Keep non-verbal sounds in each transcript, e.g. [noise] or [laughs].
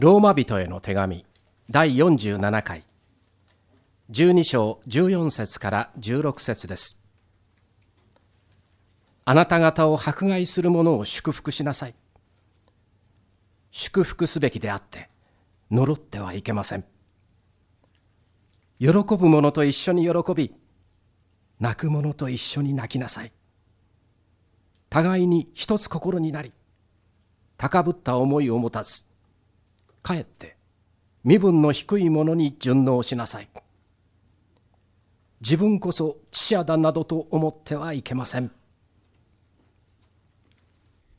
ローマ人への手紙第47回12章14節から16節ですあなた方を迫害する者を祝福しなさい祝福すべきであって呪ってはいけません喜ぶ者と一緒に喜び泣く者と一緒に泣きなさい互いに一つ心になり高ぶった思いを持たずかえって身分の低い者に順応しなさい自分こそ知者だなどと思ってはいけません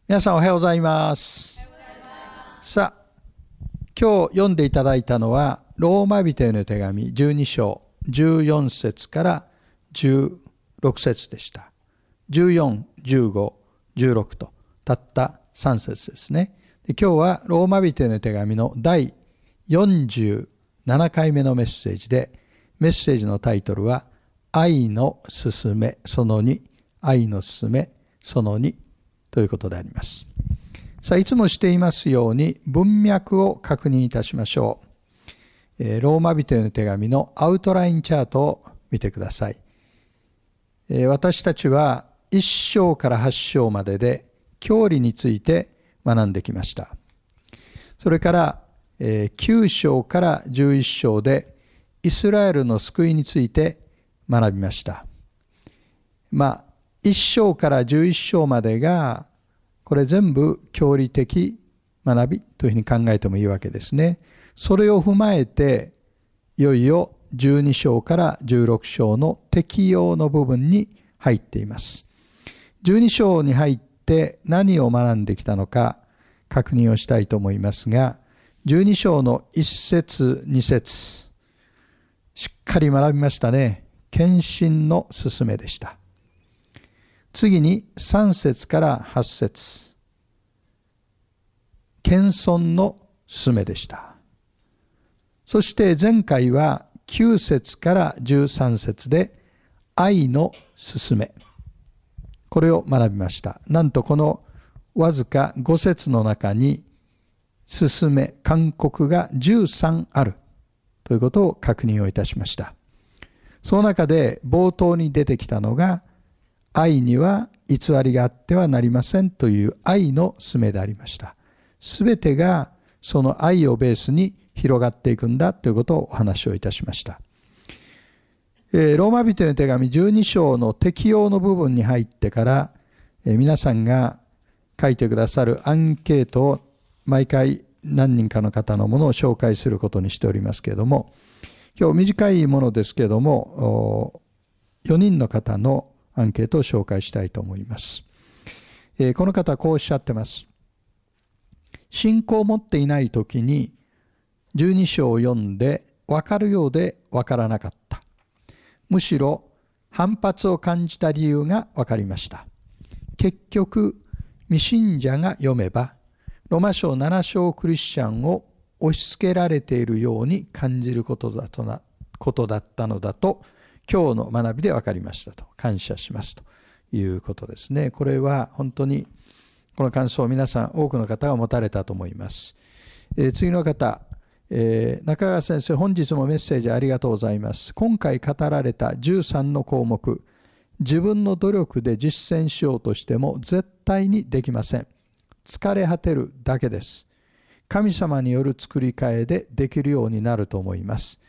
皆さんおはようございますさあ今日読んでいただいたのはローマ人への手紙12章14節から16節でした141516とたった3節ですねで今日はローマ人への手紙の第47回目のメッセージでメッセージのタイトルは「愛のすすめその2」「愛のすすめその2」ということでありますさあいつもしていますように文脈を確認いたしましょう、えローマ人への手紙のアウトラインチャートを見てください、え私たちは1章から8章までで教理について学んできました。それから、え9章から11章でイスラエルの救いについて学びました。まあ、1章から11章までがこれ全部教理的学びというふうに考えてもいいわけですね。それを踏まえていよいよ12章から16章の適用の部分に入っています。12章に入ってて何を学んできたのか確認をしたいと思いますが、12章の1節2節しっかり学びましたね。献身の勧めでした。次に3節から8節謙遜の勧めでした。そして前回は9節から13節で愛の勧め。これを学びました。なんとこのわずか5節の中に、進め、勧告が13あるということを確認をいたしました。その中で冒頭に出てきたのが、愛には偽りがあってはなりませんという愛のすめでありました。すべてがその愛をベースに広がっていくんだということをお話をいたしました。えー、ローマ人への手紙12章の適用の部分に入ってから、えー、皆さんが書いてくださるアンケートを毎回何人かの方のものを紹介することにしておりますけれども今日短いものですけれども4人の方のアンケートを紹介したいと思います、えー、この方はこうおっしゃってます信仰を持っていない時に12章を読んで分かるようで分からなかったむしろ反発を感じた理由が分かりました結局未信者が読めばロマ書7章クリスチャンを押し付けられているように感じることだとなことだったのだと今日の学びで分かりましたと感謝しますということですねこれは本当にこの感想を皆さん多くの方が持たれたと思います、えー、次の方えー、中川先生本日もメッセージありがとうございます今回語られた13の項目自分の努力で実践しようとしても絶対にできません疲れ果てるだけです神様による作り替えでできるようになると思います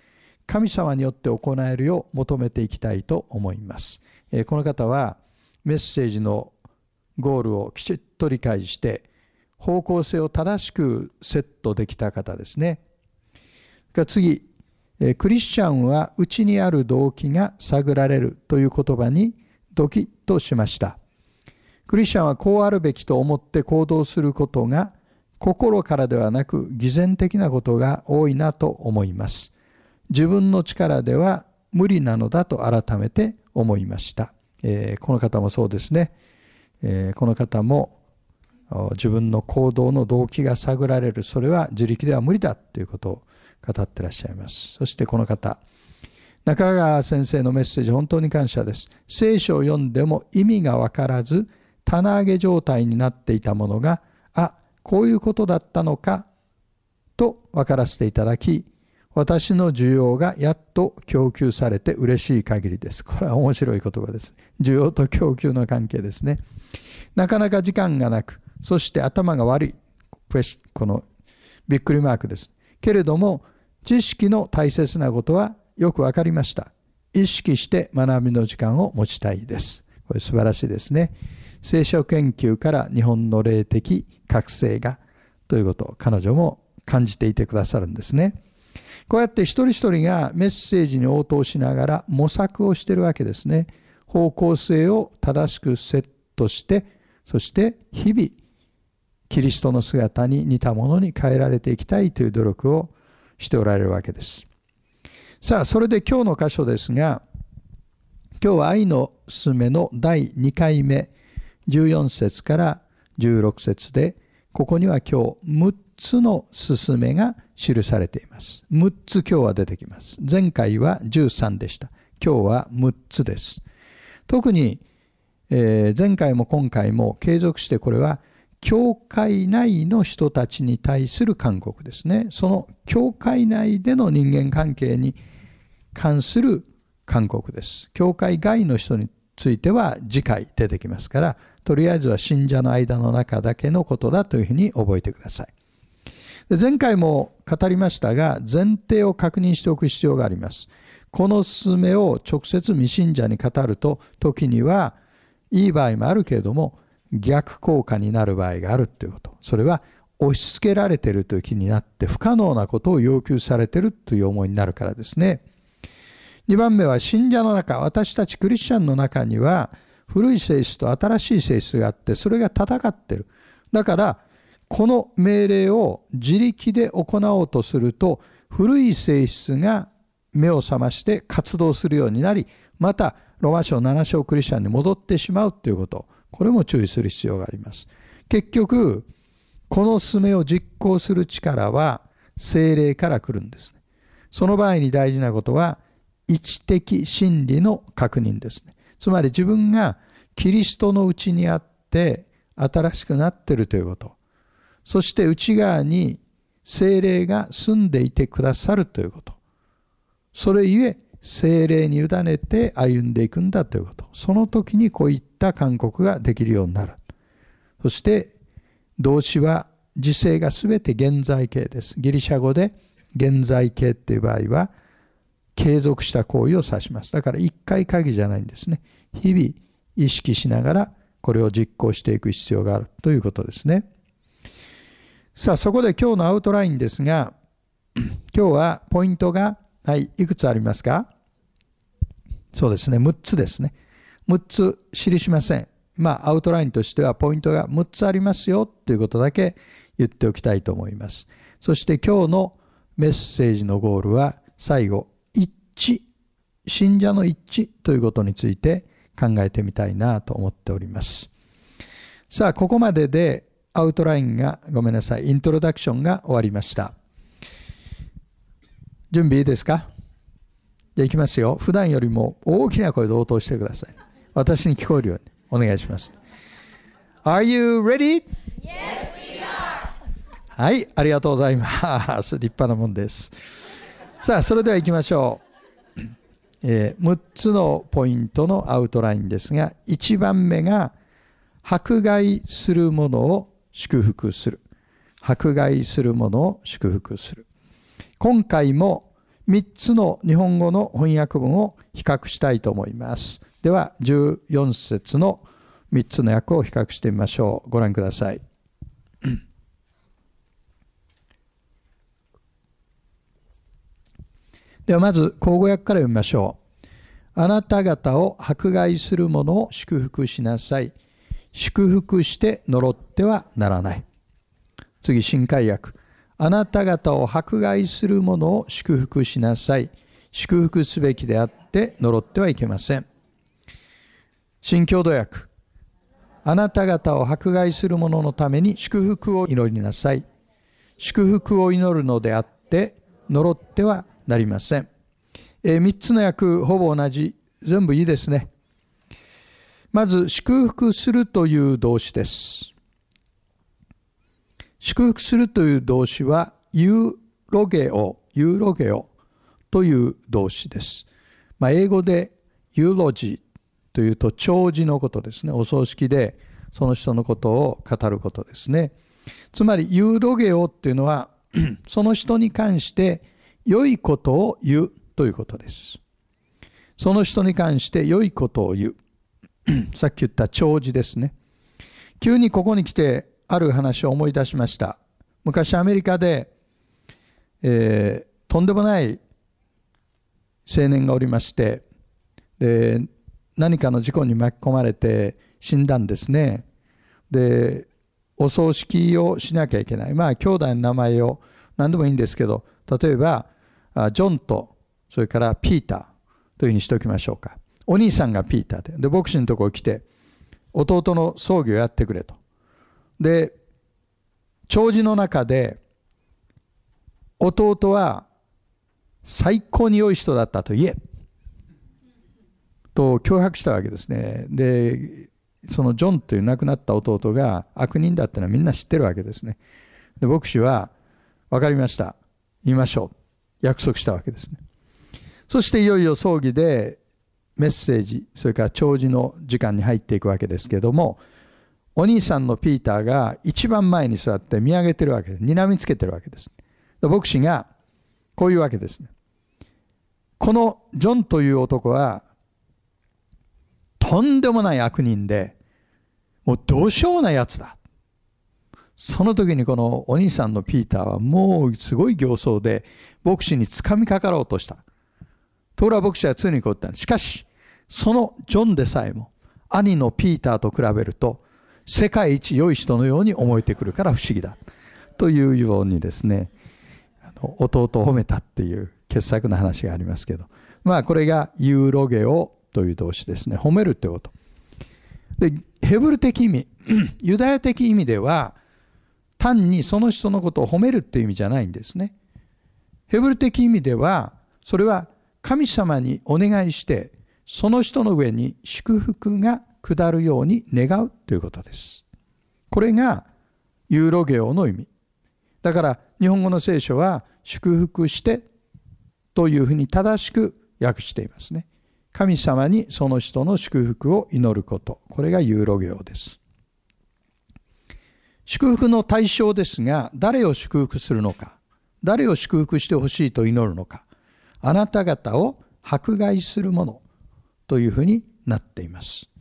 神様によって行えるよう求めていきたいと思います、えー、この方はメッセージのゴールをきちっと理解して方向性を正しくセットできた方ですねが次、クリスチャンは内にある動機が探られるという言葉にドキッとしました。クリスチャンはこうあるべきと思って行動することが心からではなく偽善的なことが多いなと思います。自分の力では無理なのだと改めて思いました。えー、この方もそうですね。えー、この方も自分の行動の動機が探られるそれは自力では無理だということを語ってらっしゃいます。そしてこの方、中川先生のメッセージ、本当に感謝です。聖書を読んでも意味がわからず、棚上げ状態になっていたものが、あ、こういうことだったのか、と分からせていただき、私の需要がやっと供給されて嬉しい限りです。これは面白い言葉です。需要と供給の関係ですね。なかなか時間がなく、そして頭が悪い。このびっくりマークです。けれども、知識の大切なことはよくわかりました。意識して学びの時間を持ちたいです。これ素晴らしいですね。聖書研究から日本の霊的覚醒がということを彼女も感じていてくださるんですね。こうやって一人一人がメッセージに応答しながら模索をしてるわけですね。方向性を正しくセットして、そして日々、キリストの姿に似たものに変えられていきたいという努力をしておられるわけです。さあ、それで今日の箇所ですが、今日は愛のすめの第2回目、14節から16節で、ここには今日6つのすすめが記されています。6つ今日は出てきます。前回は13でした。今日は6つです。特に、えー、前回も今回も継続してこれは教会内の人たちに対する勧告ですね。その教会内での人間関係に関する勧告です。教会外の人については次回出てきますから、とりあえずは信者の間の中だけのことだというふうに覚えてください。で前回も語りましたが、前提を確認しておく必要があります。この勧めを直接未信者に語ると、時には、いい場合もあるけれども、逆効果になる場合があるということ。それは押し付けられてるという気になって不可能なことを要求されてるという思いになるからですね。2番目は信者の中、私たちクリスチャンの中には古い性質と新しい性質があってそれが戦ってる。だからこの命令を自力で行おうとすると古い性質が目を覚まして活動するようになりまたロマ書7章クリスチャンに戻ってしまうということこれも注意する必要があります。結局、この勧めを実行する力は精霊から来るんですね。その場合に大事なことは、位置的真理の確認ですね。つまり自分がキリストのうちにあって新しくなってるということ。そして内側に精霊が住んでいてくださるということ。それゆえ精霊に委ねて歩んでいくんだということその時にこういった勧告ができるようになるそして動詞は時世が全て現在形ですギリシャ語で現在形っていう場合は継続した行為を指しますだから一回限りじゃないんですね日々意識しながらこれを実行していく必要があるということですねさあそこで今日のアウトラインですが今日はポイントが「はい、いくつありますかそうですね、6つですね。6つ記しません。まあ、アウトラインとしてはポイントが6つありますよということだけ言っておきたいと思います。そして今日のメッセージのゴールは最後、一致、信者の一致ということについて考えてみたいなと思っております。さあ、ここまででアウトラインが、ごめんなさい、イントロダクションが終わりました。準備いいですかじゃあいきますよ。普段よりも大きな声で応答してください。私に聞こえるようにお願いします。Are you ready? Yes, we are. はい、ありがとうございます。立派なもんです。さあ、それでは行きましょう。えー、6つのポイントのアウトラインですが、1番目が、迫害するものを祝福する。迫害するものを祝福する。今回も3つの日本語の翻訳文を比較したいと思います。では14節の3つの訳を比較してみましょう。ご覧ください。[clears throat] ではまず口語訳から読みましょう。あなた方を迫害する者を祝福しなさい。祝福して呪ってはならない。次、新海訳。あなた方を迫害する者を祝福しなさい。祝福すべきであって呪ってはいけません。新共同訳。あなた方を迫害する者のために祝福を祈りなさい。祝福を祈るのであって呪ってはなりません。えー、3つの訳、ほぼ同じ。全部いいですね。まず、祝福するという動詞です。祝福するという動詞はユーロゲオ、ユーロゲオという動詞です。まあ、英語でユーロジというと弔辞のことですね。お葬式でその人のことを語ることですね。つまりユーロゲオっていうのは [clears throat] その人に関して良いことを言うということです。その人に関して良いことを言う。[clears throat] さっき言った弔辞ですね。急にここに来てある話を思い出しました昔アメリカで、えー、とんでもない青年がおりましてで何かの事故に巻き込まれて死んだんですねでお葬式をしなきゃいけないまあ兄弟の名前を何でもいいんですけど例えばジョンとそれからピーターというふうにしておきましょうかお兄さんがピーターでで牧師のところ来て弟の葬儀をやってくれとで弔辞の中で弟は最高に良い人だったと言えと脅迫したわけですねでそのジョンという亡くなった弟が悪人だってのはみんな知ってるわけですねで牧師は分かりました言いましょう約束したわけですねそしていよいよ葬儀でメッセージそれから弔辞の時間に入っていくわけですけれどもお兄さんのピーターが一番前に座って見上げてるわけです。睨みつけてるわけです。牧師がこういうわけですね。このジョンという男はとんでもない悪人でもうどうしようもないやつだ。その時にこのお兄さんのピーターはもうすごい形相で牧師につかみかかろうとした。ところが牧師はついにこう言ったしかし、そのジョンでさえも兄のピーターと比べると世界一良い人のように思えてくるから不思議だというようにですね弟を褒めたっていう傑作の話がありますけどまあこれがユーロゲオという動詞ですね褒めるってことでヘブル的意味 [clears throat] ユダヤ的意味では単にその人のことを褒めるっていう意味じゃないんですねヘブル的意味ではそれは神様にお願いしてその人の上に祝福が下るように願うということです。これがユーロ行の意味。だから日本語の聖書は祝福してというふうに正しく訳していますね。神様にその人の祝福を祈ること。これがユーロ行です。祝福の対象ですが、誰を祝福するのか、誰を祝福してほしいと祈るのか、あなた方を迫害するものというふうになっています。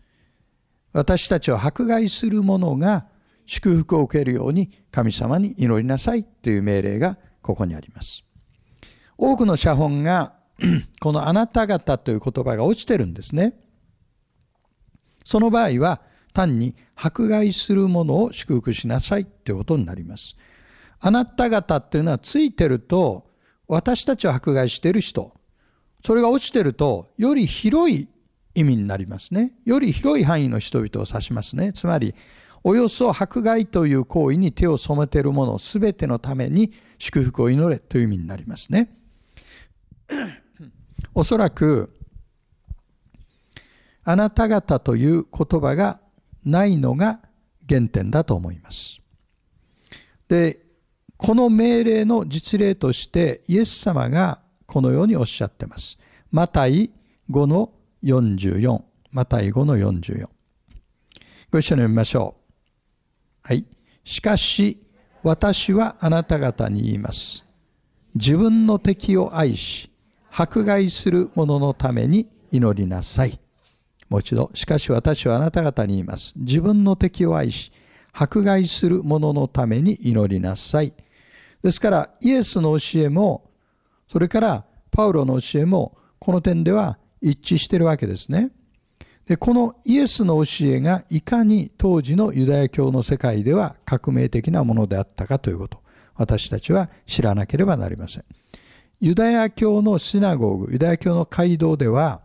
私たちを迫害する者が祝福を受けるように神様に祈りなさいという命令がここにあります。多くの写本が [clears throat] このあなた方という言葉が落ちてるんですね。その場合は単に迫害する者を祝福しなさいということになります。あなた方っていうのはついてると私たちを迫害している人、それが落ちてるとより広い意味になりますね。より広い範囲の人々を指しますね。つまり、およそ迫害という行為に手を染めている者全てのために祝福を祈れという意味になりますね。[coughs] おそらく、あなた方という言葉がないのが原点だと思います。で、この命令の実例としてイエス様がこのようにおっしゃってます。マタイ5の44、マタイ語の44。ご一緒に読みましょう。はい。しかし、私はあなた方に言います。自分の敵を愛し、迫害する者のために祈りなさい。もう一度、しかし私はあなた方に言います。自分の敵を愛し、迫害する者のために祈りなさい。ですから、イエスの教えも、それからパウロの教えも、この点では一致してるわけですね。でこのイエスの教えがいかに当時のユダヤ教の世界では革命的なものであったかということ私たちは知らなければなりませんユダヤ教のシナゴーグユダヤ教の街道では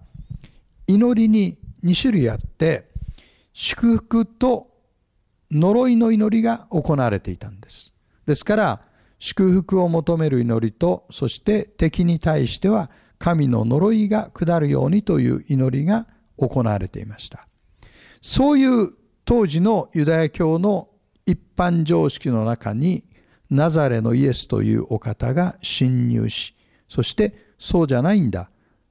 祈りに2種類あって祝福と呪いの祈りが行われていたんですですから祝福を求める祈りとそして敵に対しては神の呪いが下るようにという祈りが行われていました。そういう当時のユダヤ教の一般常識の中にナザレのイエスというお方が侵入しそしてそうじゃないんだ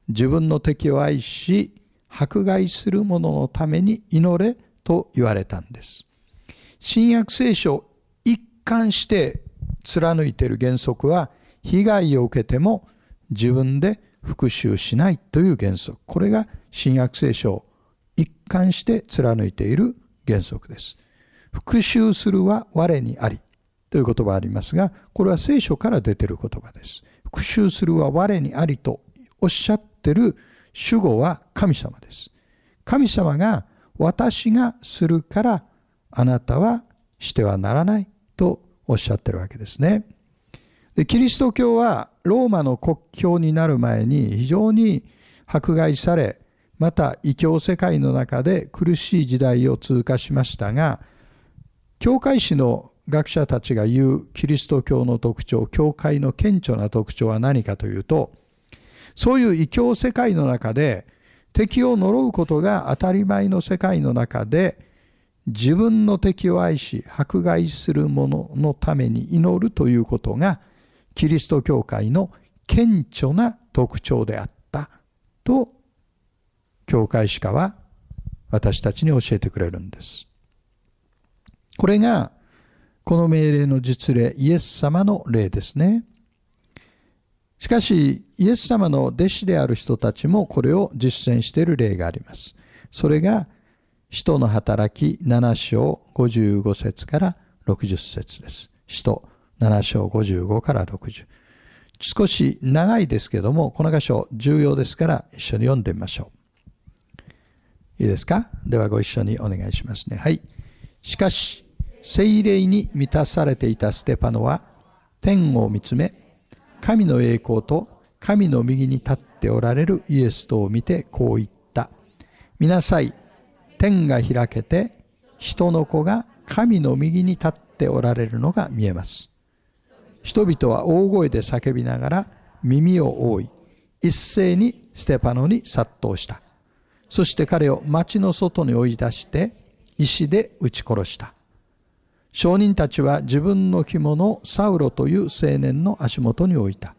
自分の敵を愛し迫害する者のために祈れと言われたんです新約聖書一貫して貫いている原則は被害を受けても自分で復讐しないという原則これが新約聖書を一貫して貫いている原則です復讐するは我にありという言葉ありますがこれは聖書から出ている言葉です復讐するは我にありとおっしゃってる主語は神様です神様が私がするからあなたはしてはならないとおっしゃってるわけですねでキリスト教はローマの国境になる前に非常に迫害され、また異教世界の中で苦しい時代を通過しましたが、教会史の学者たちが言うキリスト教の特徴、教会の顕著な特徴は何かというと、そういう異教世界の中で敵を呪うことが当たり前の世界の中で自分の敵を愛し迫害する者のために祈るということがキリスト教会の顕著な特徴であったと教会史家は私たちに教えてくれるんです。これがこの命令の実例イエス様の例ですね。しかしイエス様の弟子である人たちもこれを実践している例があります。それが使徒の働き7章55節から60節です。使徒7章55から60。少し長いですけども、この箇所重要ですから一緒に読んでみましょう。いいですかではご一緒にお願いしますね。はい。しかし、精霊に満たされていたステパノは、天を見つめ、神の栄光と神の右に立っておられるイエスとを見てこう言った。見なさい。天が開けて、人の子が神の右に立っておられるのが見えます。人々は大声で叫びながら耳を覆い、一斉にステパノに殺到した。そして彼を町の外に追い出して、石で撃ち殺した。商人たちは自分の着物をサウロという青年の足元に置いた。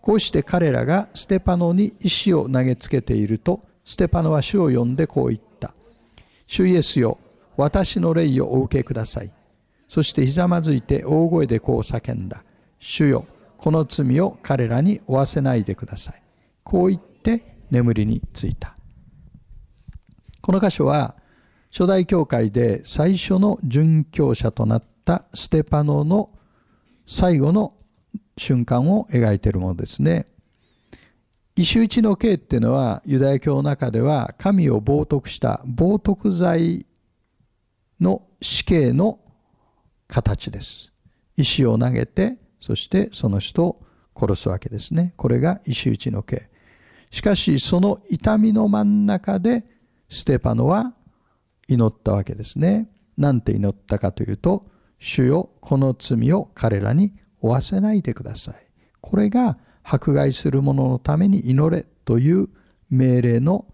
こうして彼らがステパノに石を投げつけていると、ステパノは主を呼んでこう言った。主イエスよ、私の霊をお受けください。そしてひざまずいて大声でこう叫んだ。主よ、この罪を彼らに負わせないでください。こう言って眠りについた。この箇所は、初代教会で最初の殉教者となったステパノの最後の瞬間を描いているものですね。石打ちの刑っていうのはユダヤ教の中では神を冒涜した冒涜罪の死刑の形です。石を投げてそしてその人を殺すわけですね。これが石打ちの刑。しかしその痛みの真ん中でステパノは祈ったわけですね。なんて祈ったかというと、主よ、この罪を彼らに負わせないでください。これが迫害する者のために祈れという命令の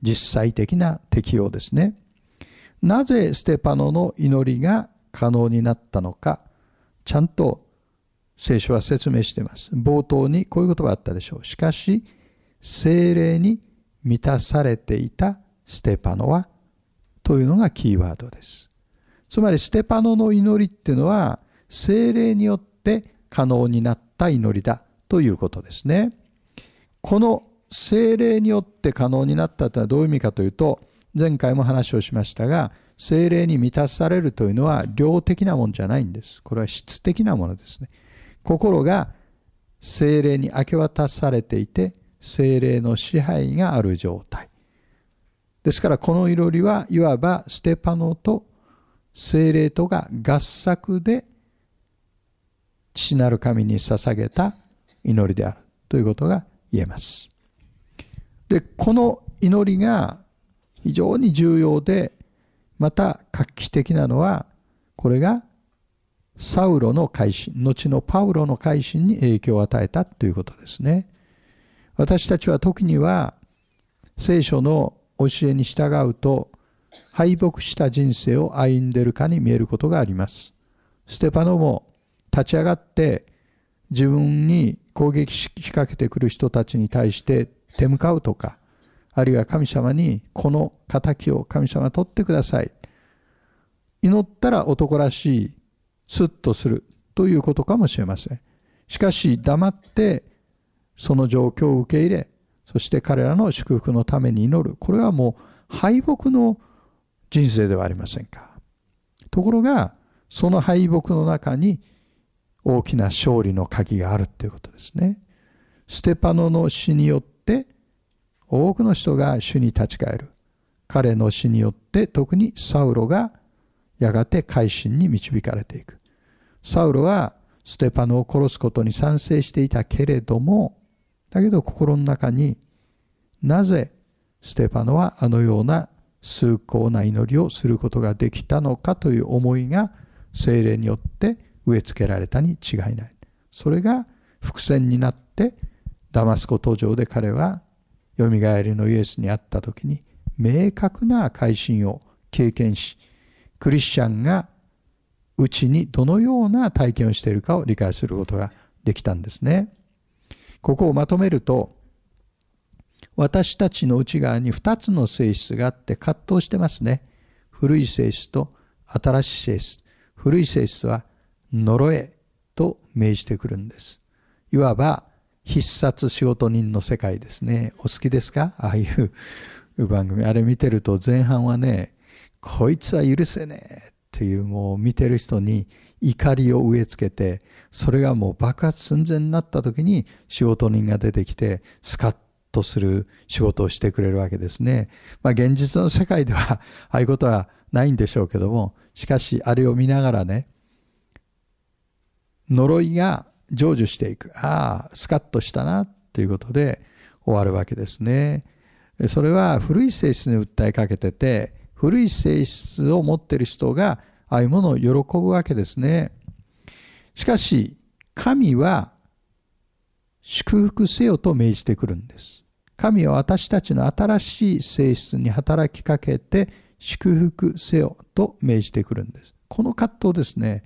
実際的な適用ですね。なぜステパノの祈りが可能になったのか、ちゃんと聖書は説明しています。冒頭にこういう言葉あったでしょう。しかし、精霊に満たされていたステパノは、というのがキーワードです。つまり、ステパノの祈りっていうのは、精霊によって可能になった祈りだということですね。この精霊によって可能になったというのはどういう意味かというと、前回も話をしましたが、精霊に満たされるというのは量的なもんじゃないんです。これは質的なものですね。心が精霊に明け渡されていて精霊の支配がある状態ですからこの祈りはいわばステパノと精霊とが合作で父なる神に捧げた祈りであるということが言えますでこの祈りが非常に重要でまた画期的なのはこれがサウロの改心、後のパウロの改心に影響を与えたということですね。私たちは時には聖書の教えに従うと敗北した人生を歩んでいるかに見えることがあります。ステパノも立ち上がって自分に攻撃し仕掛けてくる人たちに対して手向かうとかあるいは神様にこの敵を神様取ってください祈ったら男らしいスッとするということかもしれません。しかし黙ってその状況を受け入れそして彼らの祝福のために祈るこれはもう敗北の人生ではありませんか。ところがその敗北の中に大きな勝利の鍵があるということですね。ステパノの死によって多くの人が主に立ち返る。彼の死によって特にサウロがやがて改心に導かれていく。サウルはステパノを殺すことに賛成していたけれどもだけど心の中になぜステパノはあのような崇高な祈りをすることができたのかという思いが精霊によって植え付けられたに違いない。それが伏線になってダマスコ登場で彼はよみがえりのイエスに会った時に明確な改心を経験しクリスチャンがうちにどのような体験をしているかを理解することができたんですね。ここをまとめると私たちの内側に2つの性質があって葛藤してますね。古い性質と新しい性質。古い性質は呪えと命じてくるんです。いわば必殺仕事人の世界ですね。お好きですか [laughs] ああいう番組。あれ見てると前半はね、こいつは許せねえっていうもう見てる人に怒りを植え付けてそれがもう爆発寸前になった時に仕事人が出てきてスカッとする仕事をしてくれるわけですね。まあ、現実の世界では [laughs] ああいうことはないんでしょうけどもしかしあれを見ながらね呪いが成就していくああスカッとしたなということで終わるわけですね。それは古い性質に訴えかけてて古い性質を持っている人がああいうものを喜ぶわけですね。しかし神は祝福せよと命じてくるんです。神は私たちの新しい性質に働きかけて祝福せよと命じてくるんです。この葛藤ですね。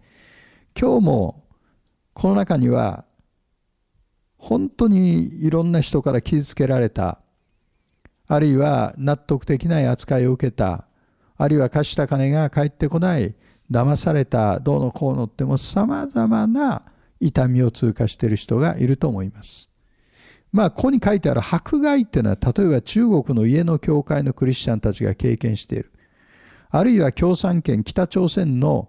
今日もこの中には本当にいろんな人から傷つけられたあるいは納得できない扱いを受けたあるいは貸した金が返ってこない騙されたどうのこうのってもさまざまな痛みを通過している人がいると思います。まあここに書いてある迫害っていうのは例えば中国の家の教会のクリスチャンたちが経験しているあるいは共産圏北朝鮮の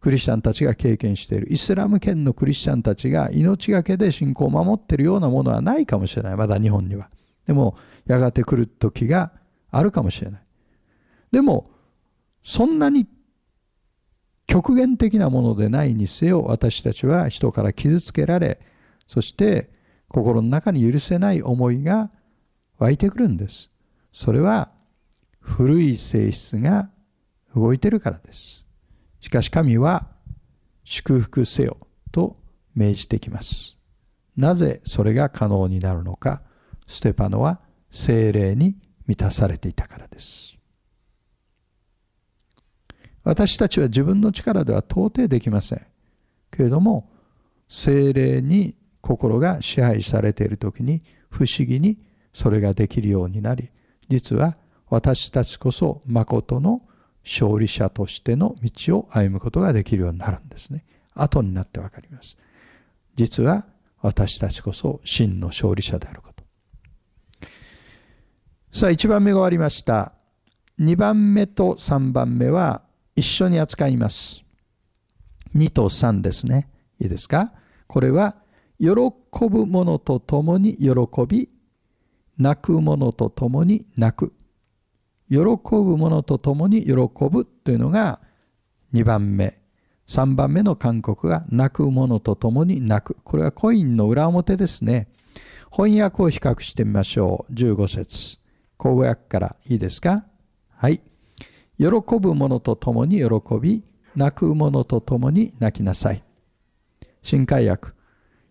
クリスチャンたちが経験しているイスラム圏のクリスチャンたちが命がけで信仰を守っているようなものはないかもしれないまだ日本にはでもやがて来る時があるかもしれないでもそんなに極限的なものでないにせよ私たちは人から傷つけられそして心の中に許せない思いが湧いてくるんですそれは古い性質が動いてるからですしかし神は祝福せよと命じてきますなぜそれが可能になるのかステパノは精霊に満たされていたからです私たちは自分の力では到底できませんけれども精霊に心が支配されている時に不思議にそれができるようになり実は私たちこそ誠の勝利者としての道を歩むことができるようになるんですね。後になってわかります。実は私たちこそ真の勝利者であること。さあ一番目が終わりました。二番目と三番目は一緒に扱います。2と3ですね。いいですかこれは、喜ぶ者と共に喜び、泣く者と共に泣く。喜ぶ者と共に喜ぶというのが2番目。3番目の勧告が泣く者と共に泣く。これはコインの裏表ですね。翻訳を比較してみましょう。15節。口語訳からいいですかはい。喜ぶ者と共に喜び、泣く者と共に泣きなさい。新海訳、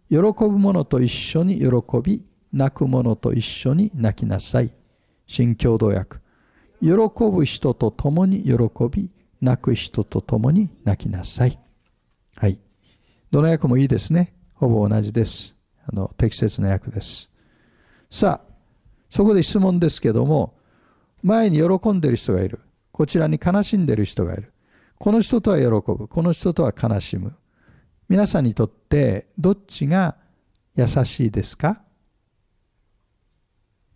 喜ぶ者と一緒に喜び、泣く者と一緒に泣きなさい。新共同訳、喜ぶ人と共に喜び、泣く人と共に泣きなさい。はい。どの訳もいいですね。ほぼ同じです。あの、適切な訳です。さあ、そこで質問ですけども、前に喜んでる人がいる。こちらに悲しんでいる人がいる。この人とは喜ぶ。この人とは悲しむ。皆さんにとってどっちが優しいですか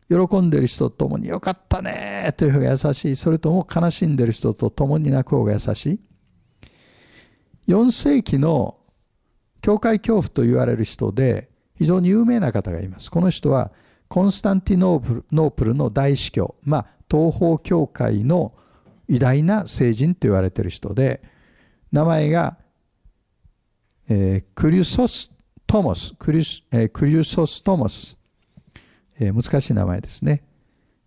喜んでいる人と共に「よかったね」という方が優しいそれとも悲しんでいる人と共に泣く方が優しい4世紀の教会恐怖と言われる人で非常に有名な方がいますこの人はコンスタンティノープルの大司教まあ東方教会の偉大な聖人と言われている人で、名前が、えー、クリュソストモス、クリュ,、えー、クリュソストモス、えー、難しい名前ですね、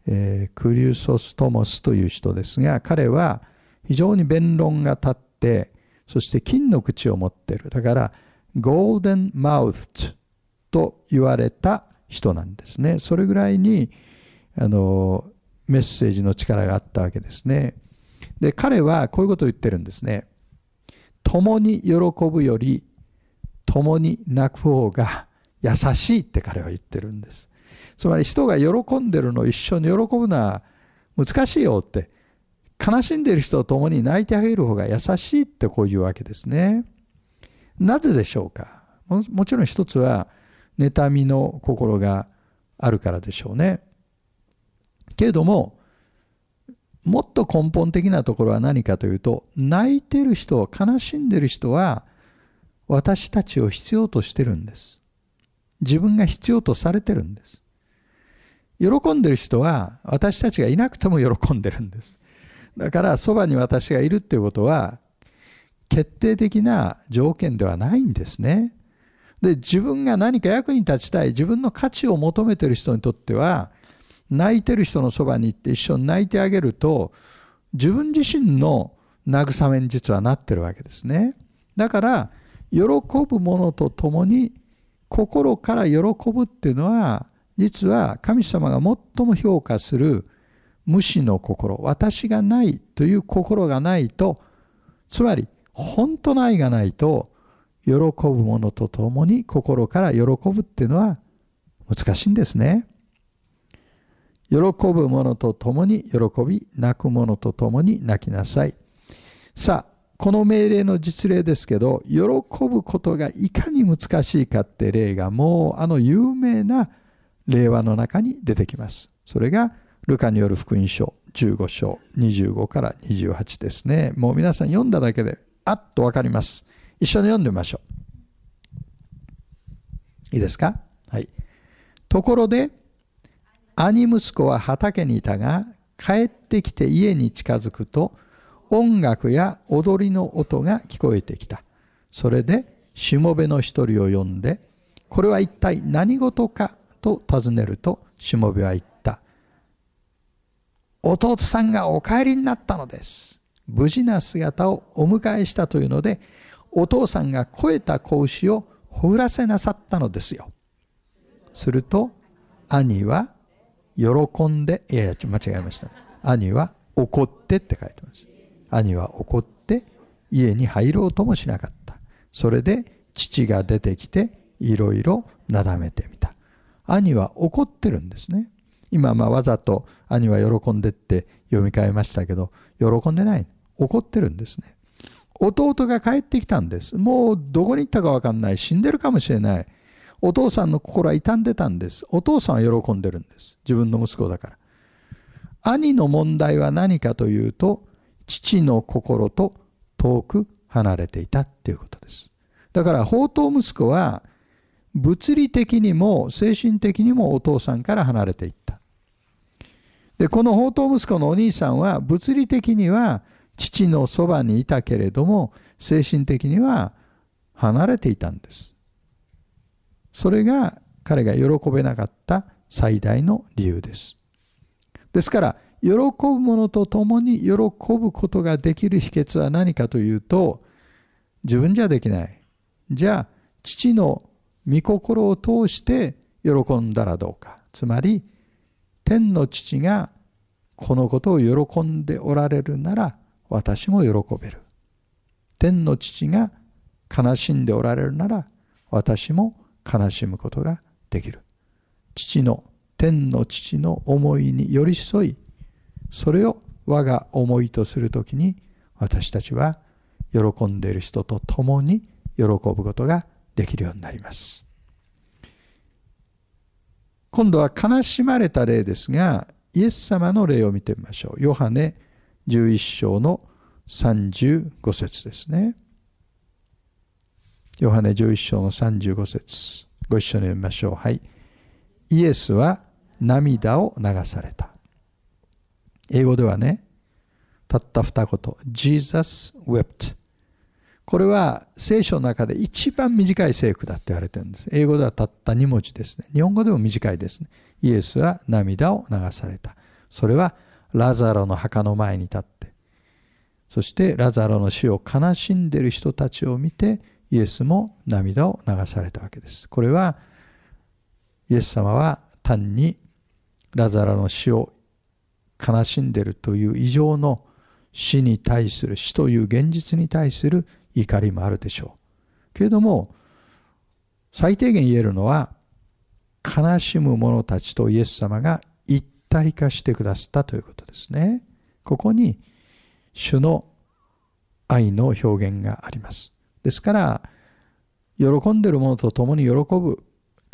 えクリュソストモスという人ですが、彼は非常に弁論が立って、そして金の口を持っている。だから、ゴールデンマウスと言われた人なんですね。それぐらいに、あの、メッセージの力があったわけですね。で、彼はこういうことを言ってるんですね。共に喜ぶより、共に泣く方が優しいって彼は言ってるんです。つまり人が喜んでるのを一緒に喜ぶのは難しいよって、悲しんでる人と共に泣いてあげる方が優しいってこういうわけですね。なぜでしょうかもちろん一つは、妬みの心があるからでしょうね。けれども、もっと根本的なところは何かというと泣いてる人悲しんでる人は私たちを必要としてるんです自分が必要とされてるんです喜んでる人は私たちがいなくても喜んでるんですだからそばに私がいるっていうことは決定的な条件ではないんですねで自分が何か役に立ちたい自分の価値を求めてる人にとっては泣いてる人のそばに行って一緒に泣いてあげると自分自身の慰めに実はなってるわけですねだから喜ぶものとともに心から喜ぶっていうのは実は神様が最も評価する無視の心私がないという心がないとつまり本当の愛がないと喜ぶものとともに心から喜ぶっていうのは難しいんですね。喜ぶ者と共に喜び、泣く者と共に泣きなさい。さあ、この命令の実例ですけど、喜ぶことがいかに難しいかって例がもうあの有名な令和の中に出てきます。それが、ルカによる福音書15章25から28ですね。もう皆さん読んだだけで、あっとわかります。一緒に読んでみましょう。いいですかはい。ところで、兄息子は畑にいたが帰ってきて家に近づくと音楽や踊りの音が聞こえてきたそれでしもべの一人を呼んでこれは一体何事かと尋ねるとしもべは言った弟さんがお帰りになったのです無事な姿をお迎えしたというのでお父さんが肥えた子牛をほぐらせなさったのですよすると兄は喜んでいやいや間違えました兄は怒ってって書いてます兄は怒って家に入ろうともしなかったそれで父が出てきていろいろなだめてみた兄は怒ってるんですね今まあわざと兄は喜んでって読み替えましたけど喜んでない怒ってるんですね弟が帰ってきたんですもうどこに行ったか分かんない死んでるかもしれないお父さんの心は傷んでたんです。お父さんは喜んでるんです。自分の息子だから。兄の問題は何かというと、父の心と遠く離れていたっていうことです。だから、宝刀息子は、物理的にも精神的にもお父さんから離れていった。で、この宝刀息子のお兄さんは、物理的には父のそばにいたけれども、精神的には離れていたんです。それが彼が喜べなかった最大の理由です。ですから、喜ぶものと共に喜ぶことができる秘訣は何かというと、自分じゃできない。じゃあ、父の御心を通して喜んだらどうか。つまり、天の父がこのことを喜んでおられるなら、私も喜べる。天の父が悲しんでおられるなら、私も悲しむことができる父の天の父の思いに寄り添いそれを我が思いとする時に私たちは喜んでいる人と共に喜ぶことができるようになります今度は悲しまれた例ですがイエス様の例を見てみましょうヨハネ11章の35節ですねヨハネ11章の35節ご一緒に読みましょう。はい。イエスは涙を流された。英語ではね、たった二言。Jesus wept. これは聖書の中で一番短い聖句だって言われてるんです。英語ではたった二文字ですね。日本語でも短いですね。イエスは涙を流された。それはラザロの墓の前に立って、そしてラザロの死を悲しんでいる人たちを見て、イエスも涙を流されたわけです。これはイエス様は単にラザラの死を悲しんでるという異常の死に対する死という現実に対する怒りもあるでしょう。けれども最低限言えるのは悲しむ者たちとイエス様が一体化してくださったということですね。ここに主の愛の表現があります。ですから、喜んでる者と共に喜ぶ、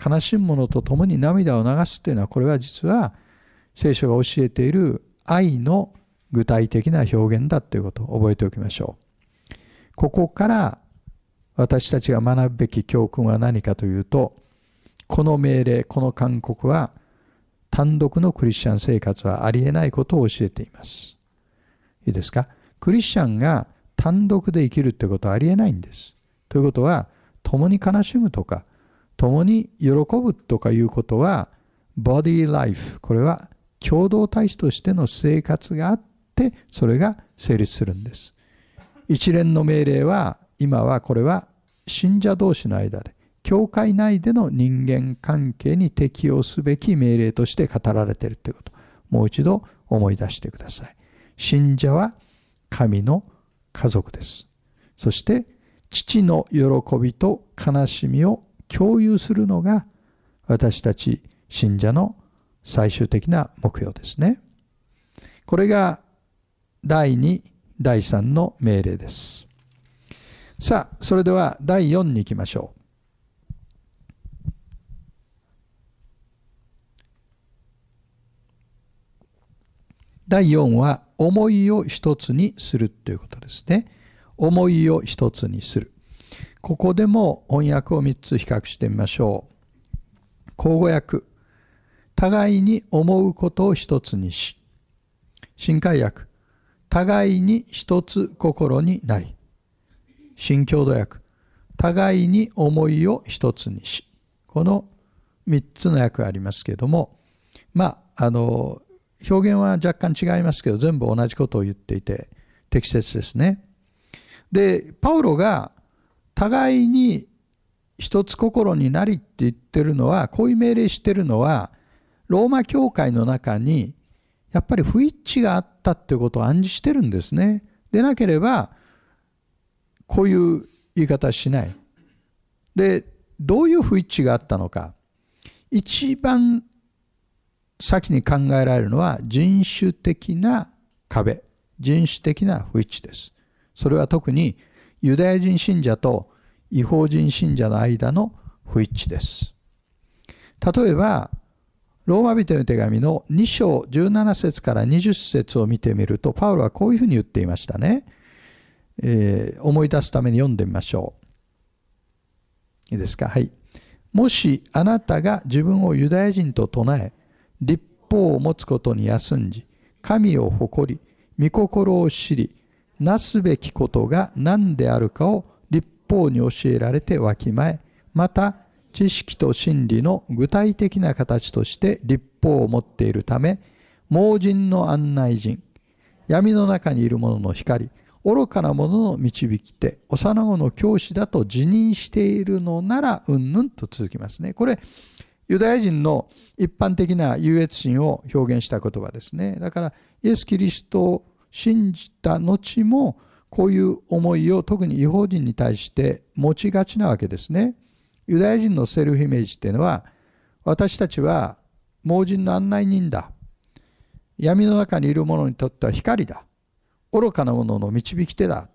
悲しむ者と共に涙を流すというのは、これは実は聖書が教えている愛の具体的な表現だということを覚えておきましょう。ここから私たちが学ぶべき教訓は何かというと、この命令、この勧告は、単独のクリスチャン生活はありえないことを教えています。いいですかクリスチャンが単独で生きるってことはありえないんです。ということは共に悲しむとか共に喜ぶとかいうことはボディーライフこれは共同体としての生活があってそれが成立するんです。一連の命令は今はこれは信者同士の間で教会内での人間関係に適用すべき命令として語られているということもう一度思い出してください。信者は神の家族です。そして父の喜びと悲しみを共有するのが私たち信者の最終的な目標ですね。これが第2、第3の命令です。さあ、それでは第4に行きましょう。第4は思いを一つにするということですね。思いを一つにする。ここでも翻訳を3つ比較してみましょう。口語訳。互いに思うことを一つにし。新海訳。互いに一つ心になり。新郷土訳。互いに思いを一つにし。この3つの訳ありますけれども、まあ、あの、表現は若干違いますけど全部同じことを言っていて適切ですね。でパウロが互いに一つ心になりって言ってるのはこういう命令してるのはローマ教会の中にやっぱり不一致があったっていうことを暗示してるんですね。でなければこういう言い方しない。でどういう不一致があったのか一番先に考えられるのは人種的な壁人種的な不一致ですそれは特にユダヤ人信者と違法人信者の間の不一致です例えばローマ人の手紙の2章17節から20節を見てみるとパウロはこういうふうに言っていましたね、えー、思い出すために読んでみましょういいですかはいもしあなたが自分をユダヤ人と唱え立法を持つことに休んじ、神を誇り、御心を知り、なすべきことが何であるかを立法に教えられてわきまえ、また、知識と真理の具体的な形として立法を持っているため、盲人の案内人、闇の中にいる者の光、愚かな者の導き手、幼子の教師だと自認しているのなら、うんぬんと続きますね。これ、ユダヤ人の一般的な優越心を表現した言葉ですね。だからイエス・キリストを信じた後もこういう思いを特に違法人に対して持ちがちなわけですね。ユダヤ人のセルフイメージっていうのは私たちは盲人の案内人だ。闇の中にいる者にとっては光だ。愚かな者の導き手だ。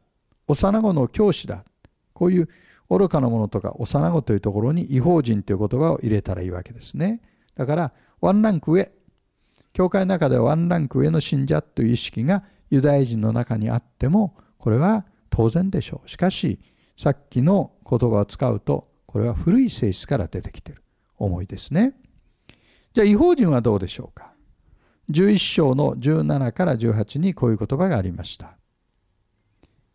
幼子の教師だ。こういう愚かなものとか幼子というところに違法人という言葉を入れたらいいわけですね。だからワンランク上、教会の中ではワンランク上の信者という意識がユダヤ人の中にあってもこれは当然でしょう。しかしさっきの言葉を使うとこれは古い性質から出てきてる思いですね。じゃあ違法人はどうでしょうか。11章の17から18にこういう言葉がありました。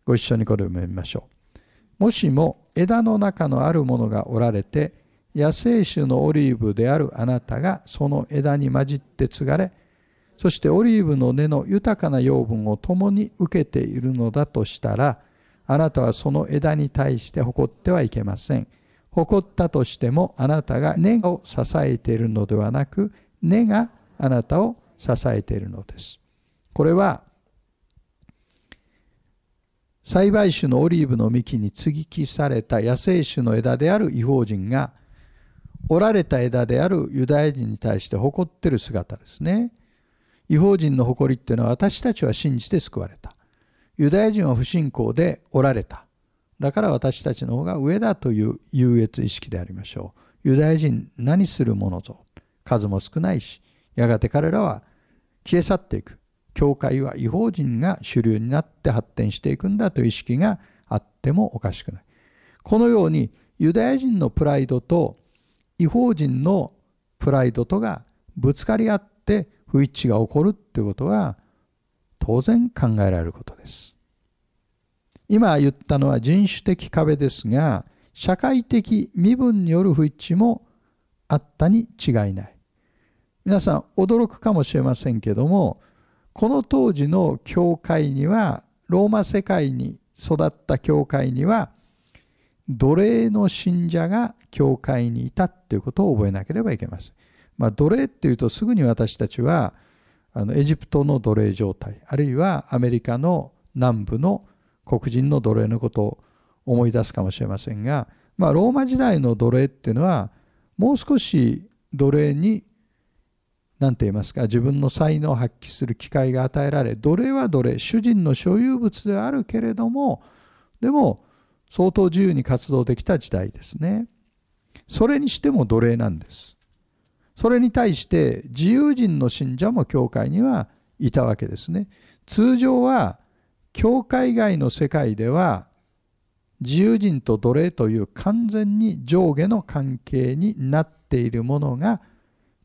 ご一緒にこれを読みましょう。もしも枝の中のあるものがおられて野生種のオリーブであるあなたがその枝に混じって継がれそしてオリーブの根の豊かな養分を共に受けているのだとしたらあなたはその枝に対して誇ってはいけません誇ったとしてもあなたが根を支えているのではなく根があなたを支えているのですこれは栽培種のオリーブの幹に接ぎ木された野生種の枝である違法人が折られた枝であるユダヤ人に対して誇ってる姿ですね。違法人の誇りっていうのは私たちは信じて救われた。ユダヤ人は不信仰で折られた。だから私たちの方が上だという優越意識でありましょう。ユダヤ人何するものぞ。数も少ないし、やがて彼らは消え去っていく。教会は違法人が主流になって発展していくんだという意識があってもおかしくない。このようにユダヤ人のプライドと違法人のプライドとがぶつかり合って不一致が起こるっていうことは当然考えられることです。今言ったのは人種的壁ですが社会的身分による不一致もあったに違いない。皆さん驚くかもしれませんけどもこの当時の教会にはローマ世界に育った教会には奴隷の信者が教会にいたということを覚えなければいけません。まあ、奴隷っていうとすぐに私たちはあのエジプトの奴隷状態あるいはアメリカの南部の黒人の奴隷のことを思い出すかもしれませんが、まあ、ローマ時代の奴隷っていうのはもう少し奴隷に何て言いますか自分の才能を発揮する機会が与えられ奴隷は奴隷主人の所有物であるけれどもでも相当自由に活動できた時代ですねそれにしても奴隷なんですそれに対して自由人の信者も教会にはいたわけですね通常は教会外の世界では自由人と奴隷という完全に上下の関係になっているものが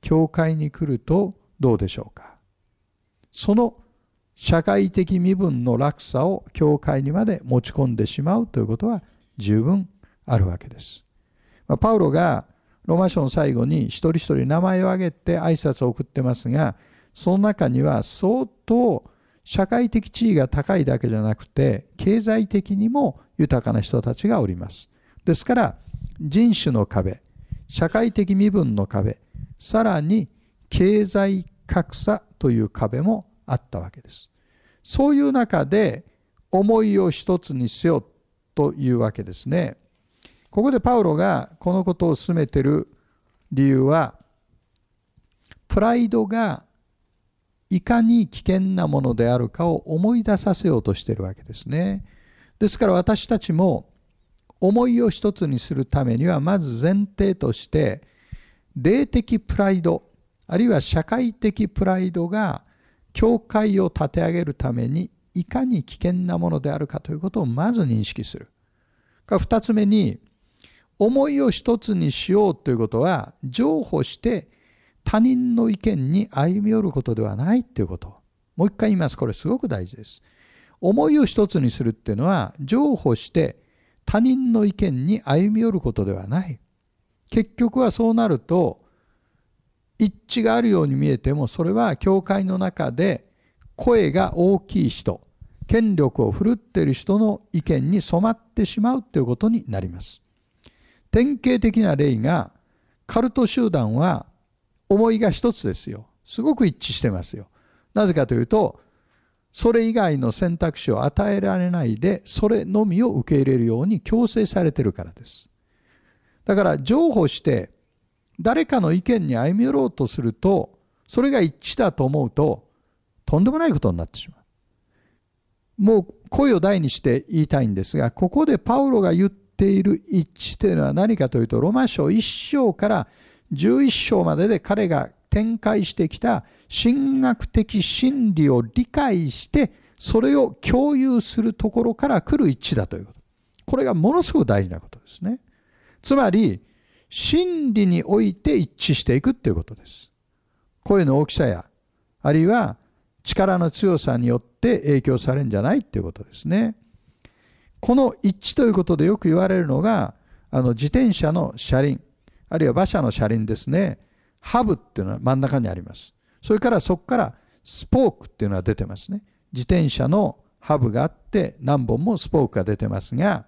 教会に来るとどうでしょうかその社会的身分の落差を教会にまで持ち込んでしまうということは十分あるわけです。まあ、パウロがローマ書の最後に一人一人名前を挙げて挨拶を送ってますがその中には相当社会的地位が高いだけじゃなくて経済的にも豊かな人たちがおります。ですから人種の壁社会的身分の壁さらに経済格差という壁もあったわけです。そういう中で思いを一つにせよというわけですね。ここでパウロがこのことを進めてる理由はプライドがいかに危険なものであるかを思い出させようとしてるわけですね。ですから私たちも思いを一つにするためにはまず前提として霊的プライドあるいは社会的プライドが教会を立て上げるためにいかに危険なものであるかということをまず認識する。2つ目に思いを一つにしようということは譲歩して他人の意見に歩み寄ることではないということ。もう一回言います。これすごく大事です。思いを一つにするっていうのは譲歩して他人の意見に歩み寄ることではない。結局はそうなると一致があるように見えてもそれは教会の中で声が大きい人権力を振るっている人の意見に染まってしまうということになります。典型的な例がカルト集団は思いが一つですよ。すごく一致してますよ。なぜかというとそれ以外の選択肢を与えられないでそれのみを受け入れるように強制されてるからです。だから譲歩して誰かの意見に歩み寄ろうとするとそれが一致だと思うととんでもないことになってしまう。もう声を大にして言いたいんですがここでパウロが言っている一致というのは何かというとロマ書1章から11章までで彼が展開してきた神学的真理を理解してそれを共有するところから来る一致だということこれがものすごく大事なことですね。つまり、真理において一致していくっていうことです。声の大きさや、あるいは力の強さによって影響されるんじゃないっていうことですね。この一致ということでよく言われるのが、あの自転車の車輪、あるいは馬車の車輪ですね。ハブっていうのは真ん中にあります。それからそこからスポークっていうのは出てますね。自転車のハブがあって何本もスポークが出てますが、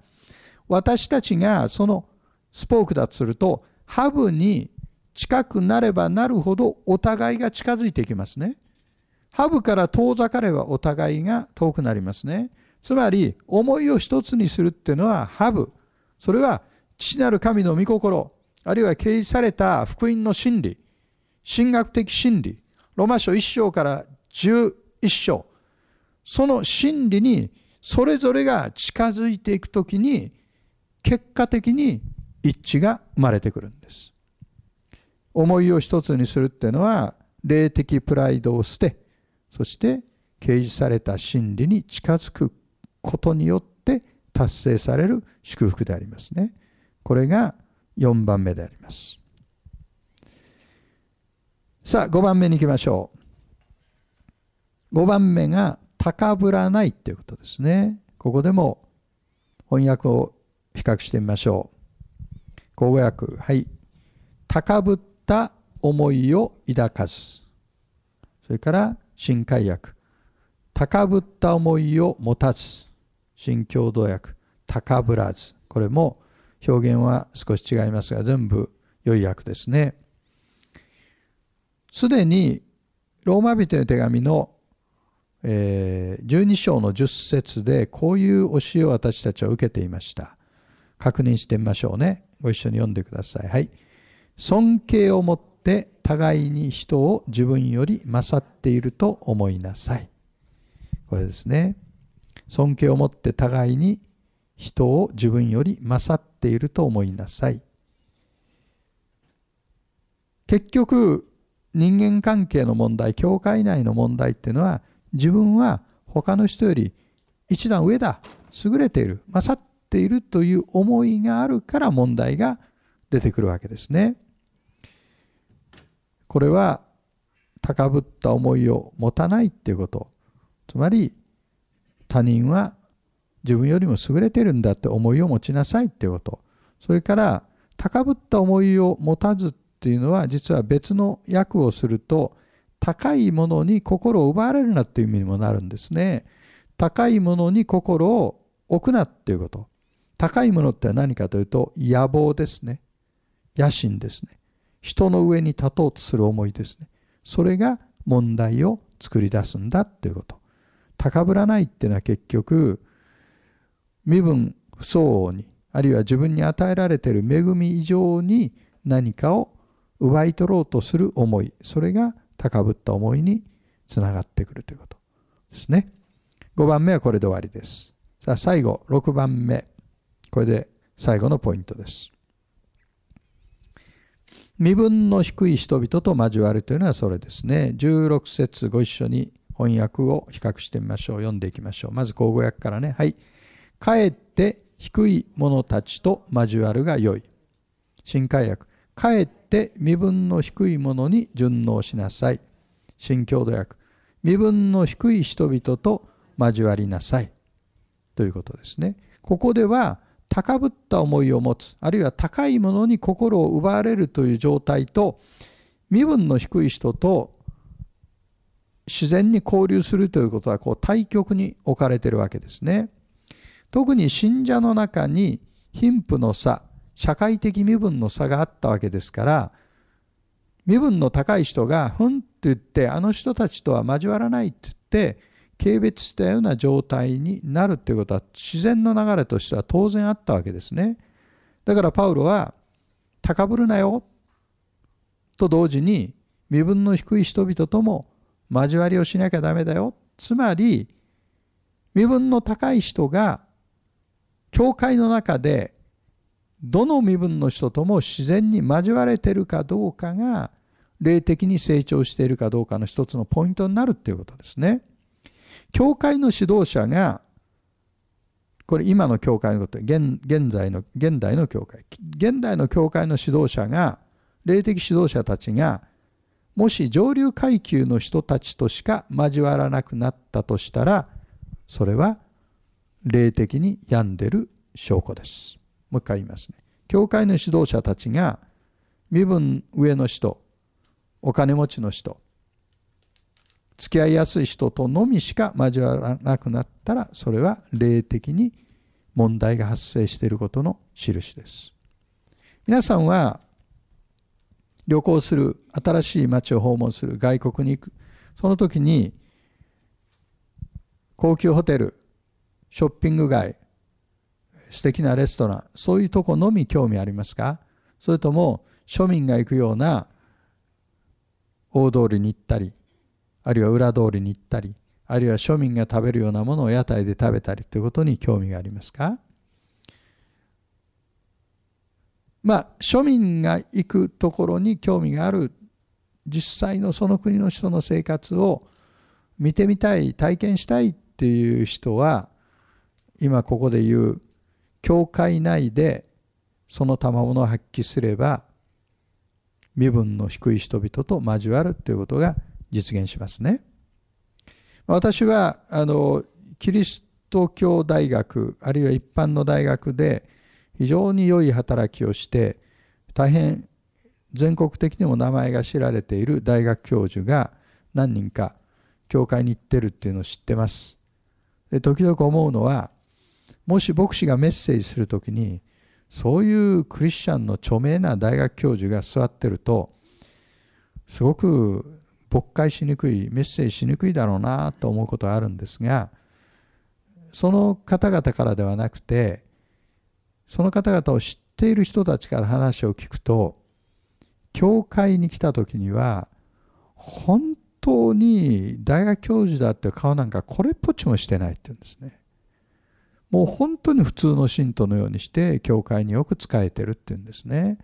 私たちがそのスポークだとするとハブに近くなればなるほどお互いが近づいていきますね。ハブから遠ざかればお互いが遠くなりますね。つまり思いを一つにするっていうのはハブ。それは父なる神の御心、あるいは経営された福音の真理、神学的真理、ロマ書1章から11章、その真理にそれぞれが近づいていくときに、結果的に一致が生まれてくるんです。思いを一つにするっていうのは霊的プライドを捨てそして掲示された真理に近づくことによって達成される祝福でありますね。これが4番目であります。さあ5番目に行きましょう。5番目が高ぶらないっていうことですね。ここでも翻訳を比較してみましょう。口語訳はい高ぶった思いを抱かずそれから新海訳高ぶった思いを持たず新共同訳高ぶらずこれも表現は少し違いますが全部良い訳ですねすでにローマ人への手紙のえ12章の10節でこういう教えを私たちは受けていました。確認してみましょうね。ご一緒に読んでください。はい。尊敬を持って互いに人を自分より勝っていると思いなさい。これですね。尊敬を持って互いに人を自分より勝っていると思いなさい。結局、人間関係の問題、教会内の問題っていうのは、自分は他の人より一段上だ、優れている、勝っているという思いがあるから問題が出てくるわけですね。これは高ぶった思いを持たないっていうことつまり他人は自分よりも優れてるんだって思いを持ちなさいっていうことそれから高ぶった思いを持たずっていうのは実は別の訳をすると高いものに心を奪われるなっていう意味にもなるんですね高いものに心を置くなっていうこと高いものって何かというと野望ですね。野心ですね。人の上に立とうとする思いですね。それが問題を作り出すんだということ。高ぶらないっていうのは結局身分不相応にあるいは自分に与えられている恵み以上に何かを奪い取ろうとする思いそれが高ぶった思いにつながってくるということですね5番目はこれで終わりですさあ最後6番目これで最後のポイントです。身分の低い人々と交わるというのはそれですね。16節ご一緒に翻訳を比較してみましょう。読んでいきましょう。まず口語訳からね。はい。かえって低い者たちと交わるがよい。新海訳。かえって身分の低い者に順応しなさい。新郷土訳。身分の低い人々と交わりなさい。ということですね。ここでは高ぶった思いを持つあるいは高いものに心を奪われるという状態と身分の低い人と自然に交流するということはこう対極に置かれてるわけですね。特に信者の中に貧富の差社会的身分の差があったわけですから身分の高い人が「ふん」って言ってあの人たちとは交わらないって言って軽蔑したような状態になるということは自然の流れとしては当然あったわけですね。だからパウロは高ぶるなよと同時に身分の低い人々とも交わりをしなきゃダメだよ。つまり身分の高い人が教会の中でどの身分の人とも自然に交われてるかどうかが霊的に成長しているかどうかの一つのポイントになるっていうことですね。教会の指導者が、これ今の教会のこと、現現在の、現代の教会。現代の教会の指導者が、霊的指導者たちが、もし上流階級の人たちとしか交わらなくなったとしたら、それは霊的に病んでる証拠です。もう一回言いますね。教会の指導者たちが身分上の人、お金持ちの人、付き合いやすい人とのみしか交わらなくなったらそれは霊的に問題が発生していることの印です皆さんは旅行する新しい街を訪問する外国に行くその時に高級ホテルショッピング街素敵なレストランそういうとこのみ興味ありますかそれとも庶民が行くような大通りに行ったりあるいは裏通りに行ったりあるいは庶民が食べるようなものを屋台で食べたりということに興味がありますかまあ庶民が行くところに興味がある実際のその国の人の生活を見てみたい体験したいっていう人は今ここで言う教会内でその賜物を発揮すれば身分の低い人々と交わるということが実現しますね。私はあのキリスト教大学あるいは一般の大学で非常に良い働きをして大変全国的にも名前が知られている大学教授が何人か教会に行ってるっていうのを知ってます。で時々思うのはもし牧師がメッセージする時にそういうクリスチャンの著名な大学教授が座ってるとすごく勃開しにくいメッセージしにくいだろうなと思うことがあるんですがその方々からではなくてその方々を知っている人たちから話を聞くと教会に来た時には本当に大学教授だって顔なんかこれっぽっちもしてないって言うんですね。もう本当に普通の信徒のようにして教会によく仕えてるっていうんですね。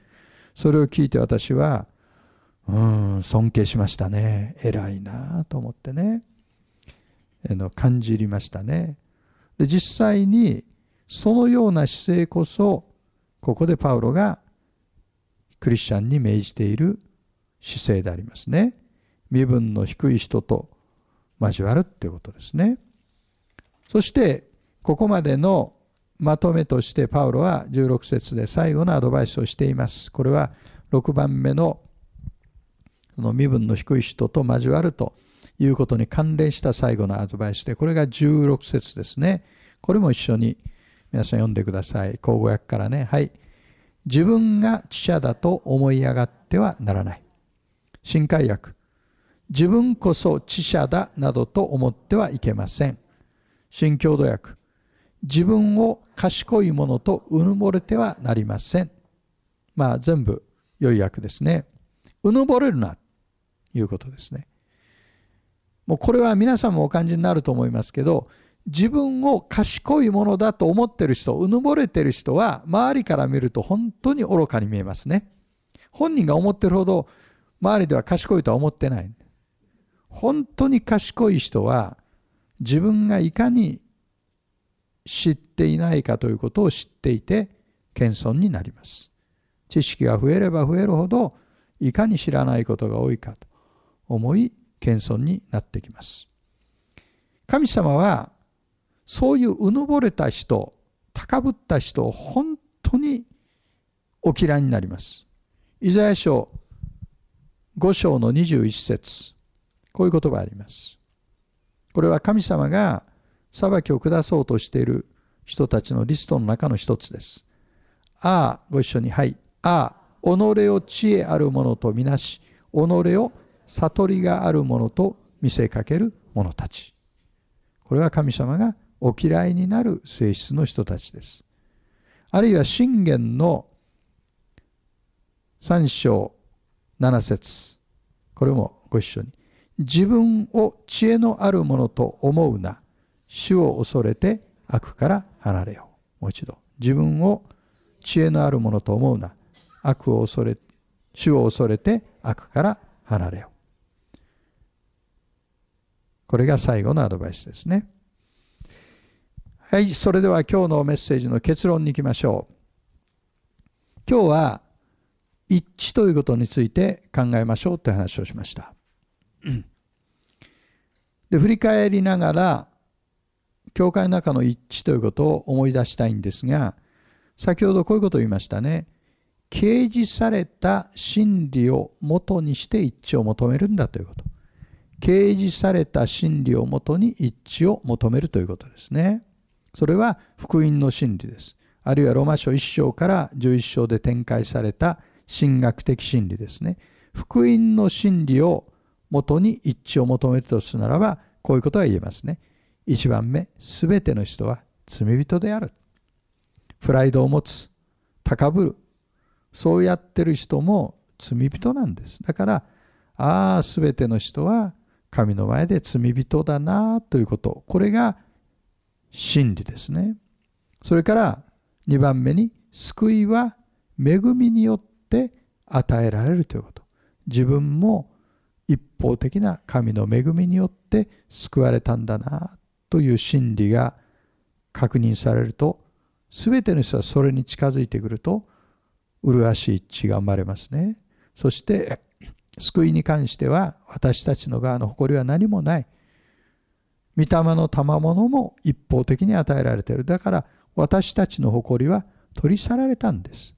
それを聞いて私はうん、尊敬しましたね。偉いなと思ってね。あの感じりましたね。で、実際に、そのような姿勢こそ、ここでパウロがクリスチャンに命じている姿勢でありますね。身分の低い人と交わるっていうことですね。そして、ここまでのまとめとしてパウロは16節で最後のアドバイスをしています。これは6番目のその身分の低い人と交わるということに関連した最後のアドバイスでこれが16節ですねこれも一緒に皆さん読んでください口語訳からねはい自分が知者だと思い上がってはならない新海訳自分こそ知者だなどと思ってはいけません新郷土訳自分を賢いものとうぬぼれてはなりませんまあ全部良い訳ですねうぬぼれるないうことですね。もうこれは皆さんもお感じになると思いますけど自分を賢いものだと思ってる人うぬぼれてる人は周りから見ると本当に愚かに見えますね。本人が思ってるほど周りでは賢いとは思ってない。本当に賢い人は自分がいかに知っていないかということを知っていて謙遜になります。知識が増えれば増えるほどいかに知らないことが多いかと。思い謙遜になってきます。神様はそういううぬぼれた人高ぶった人を本当にお嫌いになります。イザヤ書5章の21節こういう言葉あります。これは神様が裁きを下そうとしている人たちのリストの中の一つです。ああ、ご一緒に、はい。ああ、己を知恵ある者とみなし、己を悟りがあるものと見せかける者たちこれは神様がお嫌いになる性質の人たちですあるいは信玄の3章7節これもご一緒に自分を知恵のあるものと思うな主を恐れて悪から離れようもう一度自分を知恵のあるものと思うな悪を恐れ主を恐れて悪から離れよこれが最後のアドバイスですね。はい、それでは今日のメッセージの結論に行きましょう。今日は一致ということについて考えましょうという話をしました。で振り返りながら教会の中の一致ということを思い出したいんですが先ほどこういうことを言いましたね。掲示された真理を元にして一致を求めるんだということ。掲示された真理をもとに一致を求めるということですね。それは福音の真理です。あるいはローマ書1章から11章で展開された神学的真理ですね。福音の真理をもとに一致を求めるとするならば、こういうことは言えますね。1番目、すべての人は罪人である。プライドを持つ、高ぶる。そうやってる人も罪人なんです。だから、ああ、すべての人は神の前で罪人だなということこれが真理ですねそれから2番目に救いは恵みによって与えられるということ自分も一方的な神の恵みによって救われたんだなという真理が確認されると全ての人はそれに近づいてくると麗しい血が生まれますねそして救いに関しては私たちの側の誇りは何もない御霊の賜物も一方的に与えられているだから私たちの誇りは取り去られたんです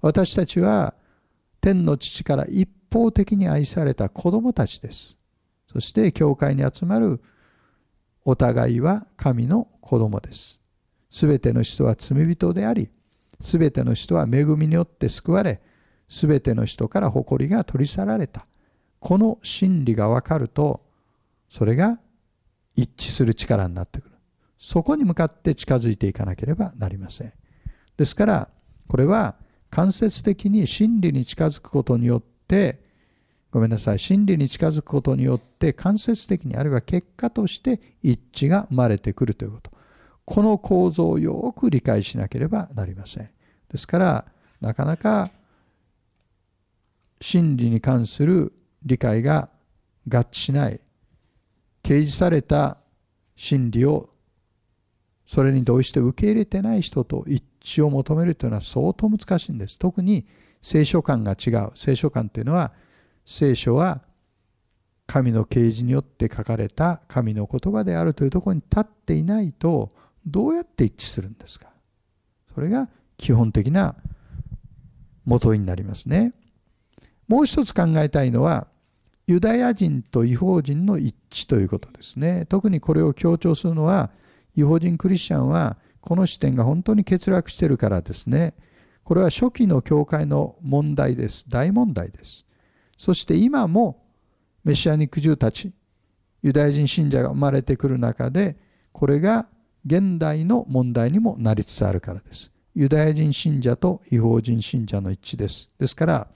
私たちは天の父から一方的に愛された子供たちですそして教会に集まるお互いは神の子供ですすべての人は罪人でありすべての人は恵みによって救われすべての人から誇りが取り去られた。この真理がわかると、それが一致する力になってくる。そこに向かって近づいていかなければなりません。ですから、これは間接的に真理に近づくことによって、ごめんなさい、真理に近づくことによって、間接的にあるいは結果として一致が生まれてくるということ。この構造をよく理解しなければなりません。ですから、なかなか真理に関する理解が合致しない掲示された真理をそれに同意して受け入れてない人と一致を求めるというのは相当難しいんです特に聖書観が違う聖書観というのは聖書は神の啓示によって書かれた神の言葉であるというところに立っていないとどうやって一致するんですかそれが基本的な元になりますね。もう一つ考えたいのは、ユダヤ人と違法人の一致ということですね。特にこれを強調するのは、違法人クリスチャンは、この視点が本当に欠落しているからですね。これは初期の教会の問題です。大問題です。そして今もメシアニック獣たち、ユダヤ人信者が生まれてくる中で、これが現代の問題にもなりつつあるからです。ユダヤ人信者と違法人信者の一致です。ですから、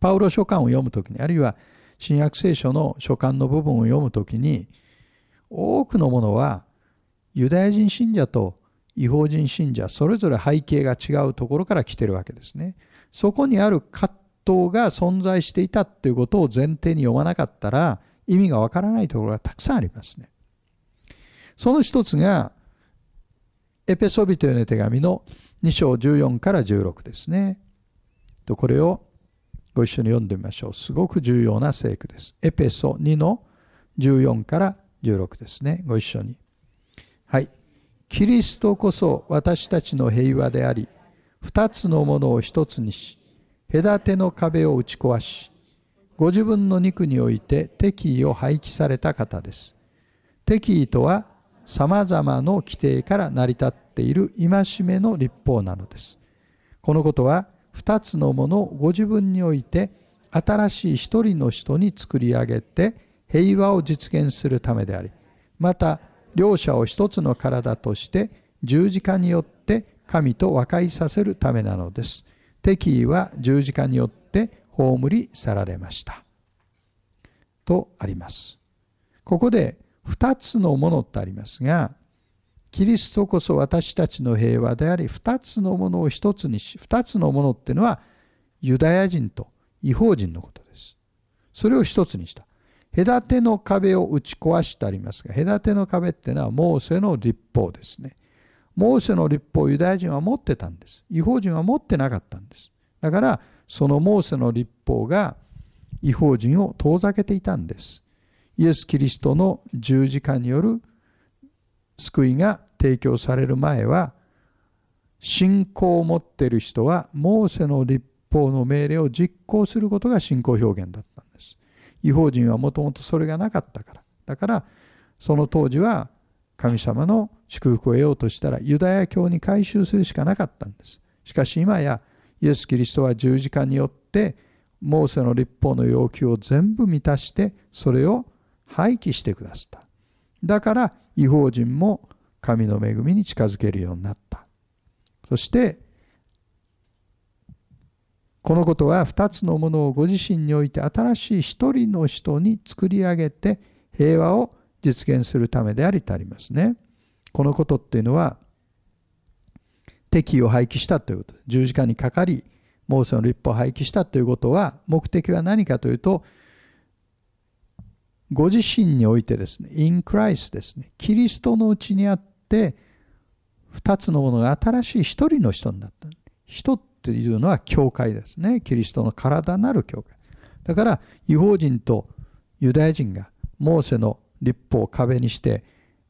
パウロ書簡を読む時にあるいは新約聖書の書簡の部分を読む時に多くのものはユダヤ人信者と違法人信者それぞれ背景が違うところから来てるわけですね。そこにある葛藤が存在していたということを前提に読まなかったら意味がわからないところがたくさんありますね。その一つがエペソビトへの手紙の2章14から16ですね。これをご一緒に読んでみましょう。すごく重要な聖句です。エペソ2の14から16ですね。ご一緒に。はい。キリストこそ私たちの平和であり、二つのものを一つにし、隔ての壁を打ち壊し、ご自分の肉において敵意を廃棄された方です。敵意とは、様々の規定から成り立っている戒めの立法なのです。このことは、2つのものをご自分において新しい一人の人に作り上げて平和を実現するためでありまた両者を一つの体として十字架によって神と和解させるためなのです敵意は十字架によって葬り去られましたとありますここで2つのものとありますがキリストこそ私たちの平和であり、二つのものを一つにし、二つのものっていうのは、ユダヤ人と違法人のことです。それを一つにした。隔ての壁を打ち壊してありますが、隔ての壁っていうのはモーセの立法ですね。モーセの立法をユダヤ人は持ってたんです。違法人は持ってなかったんです。だから、そのモーセの立法が違法人を遠ざけていたんです。イエス・キリストの十字架による救いが提供される前は信仰を持っている人はモーセの立法の命令を実行することが信仰表現だったんです。違法人はもともとそれがなかったから。だからその当時は神様の祝福を得ようとしたらユダヤ教に改宗するしかなかったんです。しかし今やイエス・キリストは十字架によってモーセの立法の要求を全部満たしてそれを廃棄してくださった。だから違法人も神の恵みに近づけるようになったそしてこのことは2つのものをご自身において新しい1人の人に作り上げて平和を実現するためでありとありますね。このことっていうのは敵意を廃棄したということ十字架にかかりモーセの立法を廃棄したということは目的は何かというとご自身においてですね、インクライスですね、キリストのうちにあって2つのものが新しい1人の人になった人っていうのは教会ですねキリストの体なる教会だから違法人とユダヤ人がモーセの立法を壁にして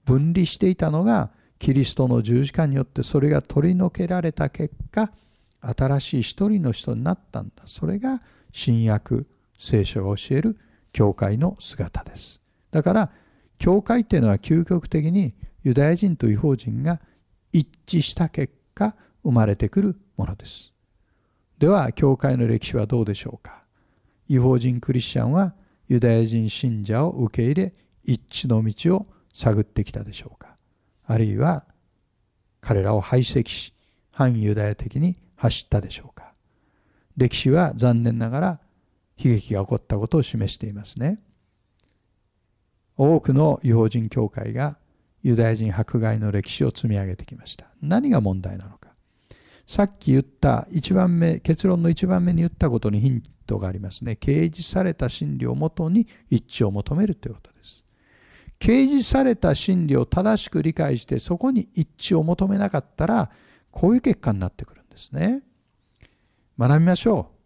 分離していたのがキリストの十字架によってそれが取り除けられた結果新しい一人の人になったんだそれが新約聖書が教える教会の姿ですだから教会っていうのは究極的にユダヤ人と違法人が一致した結果生まれてくるものです。では教会の歴史はどうでしょうか違法人クリスチャンはユダヤ人信者を受け入れ一致の道を探ってきたでしょうかあるいは彼らを排斥し反ユダヤ的に走ったでしょうか歴史は残念ながら悲劇が起こったことを示していますね多くの違法人教会がユダヤ人迫害の歴史を積み上げてきました何が問題なのかさっき言った1番目結論の1番目に言ったことにヒントがありますね掲示された真理をもとに一致を求めるということです掲示された真理を正しく理解してそこに一致を求めなかったらこういう結果になってくるんですね学びましょう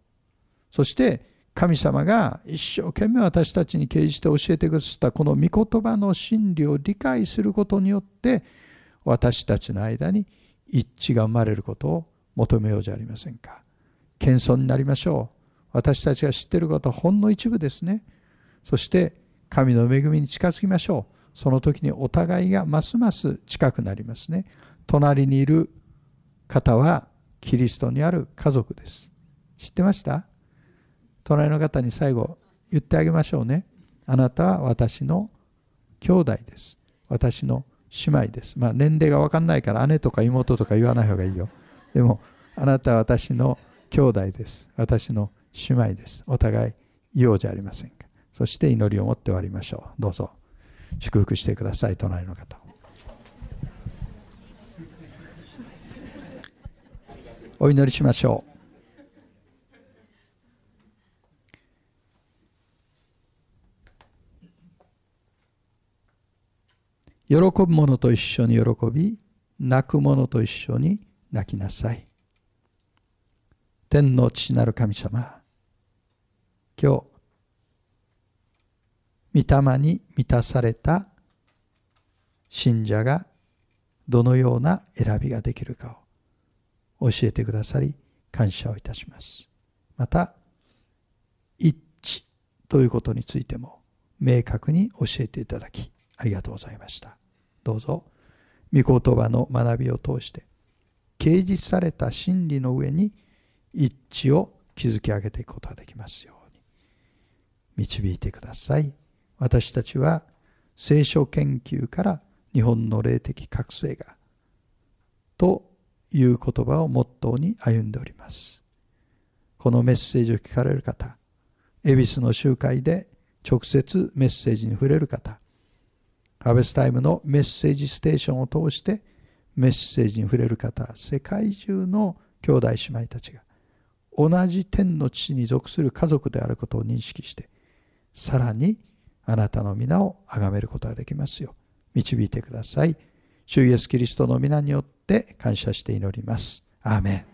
そして神様が一生懸命私たちに掲示して教えてくださったこの御言葉の真理を理解することによって私たちの間に一致が生まれることを求めようじゃありませんか謙遜になりましょう私たちが知っていることはほんの一部ですねそして神の恵みに近づきましょうその時にお互いがますます近くなりますね隣にいる方はキリストにある家族です知ってました隣の方に最後言ってあげましょうね。あなたは私の兄弟です。私の姉妹です。まあ年齢が分かんないから姉とか妹とか言わない方がいいよ。でもあなたは私の兄弟です。私の姉妹です。お互い言おうじゃありませんか。そして祈りを持って終わりましょう。どうぞ祝福してください、隣の方。お祈りしましょう。喜ぶ者と一緒に喜び泣く者と一緒に泣きなさい天の父なる神様今日御霊に満たされた信者がどのような選びができるかを教えてくださり感謝をいたしますまた一致ということについても明確に教えていただきありがとうございましたどうぞ御言葉の学びを通して掲示された真理の上に一致を築き上げていくことができますように導いてください私たちは聖書研究から日本の霊的覚醒がという言葉をモットーに歩んでおりますこのメッセージを聞かれる方恵比寿の集会で直接メッセージに触れる方ハーベスタイムのメッセージステーションを通してメッセージに触れる方世界中の兄弟姉妹たちが同じ天の父に属する家族であることを認識してさらにあなたの皆を崇めることができますよ導いてください主イエスキリストの皆によって感謝して祈りますアーメン